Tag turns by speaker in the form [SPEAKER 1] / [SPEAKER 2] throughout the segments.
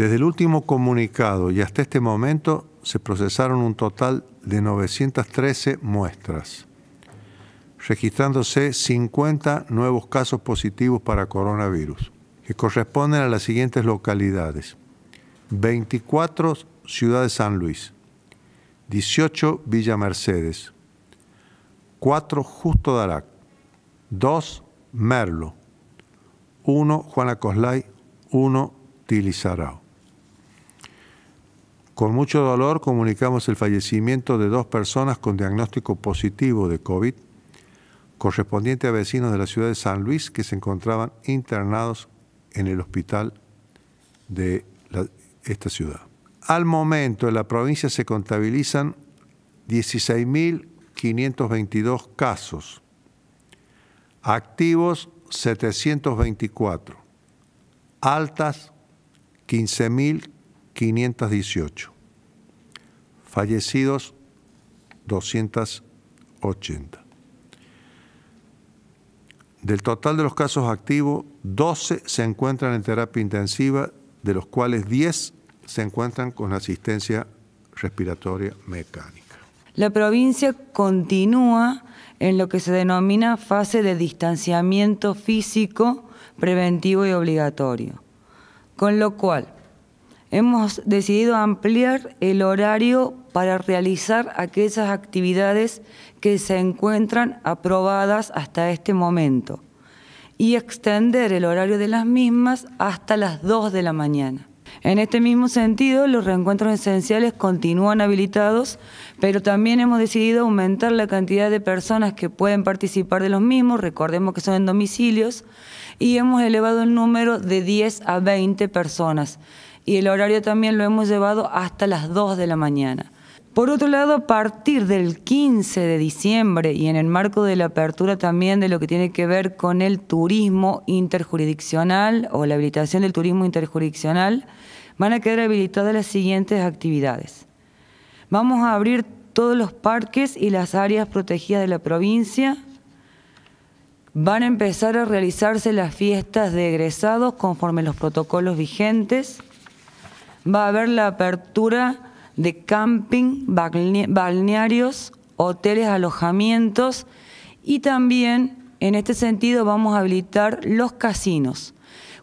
[SPEAKER 1] Desde el último comunicado y hasta este momento se procesaron un total de 913 muestras, registrándose 50 nuevos casos positivos para coronavirus, que corresponden a las siguientes localidades. 24 Ciudad de San Luis, 18 Villa Mercedes, 4 Justo Darac, 2 Merlo, 1 Juana Coslay, 1 Tilizarao. Con mucho dolor comunicamos el fallecimiento de dos personas con diagnóstico positivo de COVID, correspondiente a vecinos de la ciudad de San Luis que se encontraban internados en el hospital de esta ciudad. Al momento en la provincia se contabilizan 16.522 casos, activos 724, altas 15.000 518. Fallecidos 280. Del total de los casos activos, 12 se encuentran en terapia intensiva, de los cuales 10 se encuentran con asistencia respiratoria mecánica.
[SPEAKER 2] La provincia continúa en lo que se denomina fase de distanciamiento físico preventivo y obligatorio, con lo cual hemos decidido ampliar el horario para realizar aquellas actividades que se encuentran aprobadas hasta este momento y extender el horario de las mismas hasta las 2 de la mañana. En este mismo sentido, los reencuentros esenciales continúan habilitados, pero también hemos decidido aumentar la cantidad de personas que pueden participar de los mismos, recordemos que son en domicilios, y hemos elevado el número de 10 a 20 personas y el horario también lo hemos llevado hasta las 2 de la mañana. Por otro lado, a partir del 15 de diciembre y en el marco de la apertura también de lo que tiene que ver con el turismo interjurisdiccional o la habilitación del turismo interjurisdiccional, van a quedar habilitadas las siguientes actividades. Vamos a abrir todos los parques y las áreas protegidas de la provincia. Van a empezar a realizarse las fiestas de egresados conforme los protocolos vigentes va a haber la apertura de camping, balnearios, hoteles, alojamientos y también en este sentido vamos a habilitar los casinos.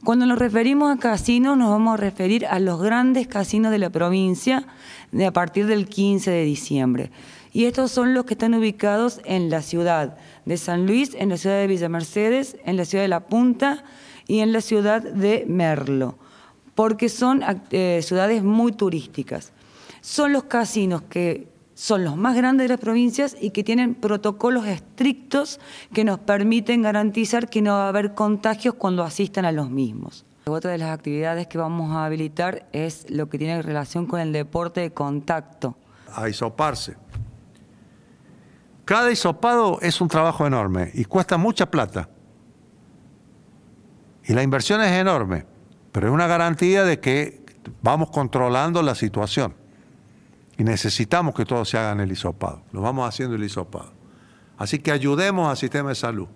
[SPEAKER 2] Cuando nos referimos a casinos nos vamos a referir a los grandes casinos de la provincia de a partir del 15 de diciembre. Y estos son los que están ubicados en la ciudad de San Luis, en la ciudad de Villa Mercedes, en la ciudad de La Punta y en la ciudad de Merlo porque son eh, ciudades muy turísticas. Son los casinos que son los más grandes de las provincias y que tienen protocolos estrictos que nos permiten garantizar que no va a haber contagios cuando asistan a los mismos. Otra de las actividades que vamos a habilitar es lo que tiene relación con el deporte de contacto. A
[SPEAKER 1] isoparse. Cada isopado es un trabajo enorme y cuesta mucha plata. Y la inversión es enorme pero es una garantía de que vamos controlando la situación. Y necesitamos que todo se haga en el hisopado. Lo vamos haciendo el hisopado. Así que ayudemos al sistema de salud.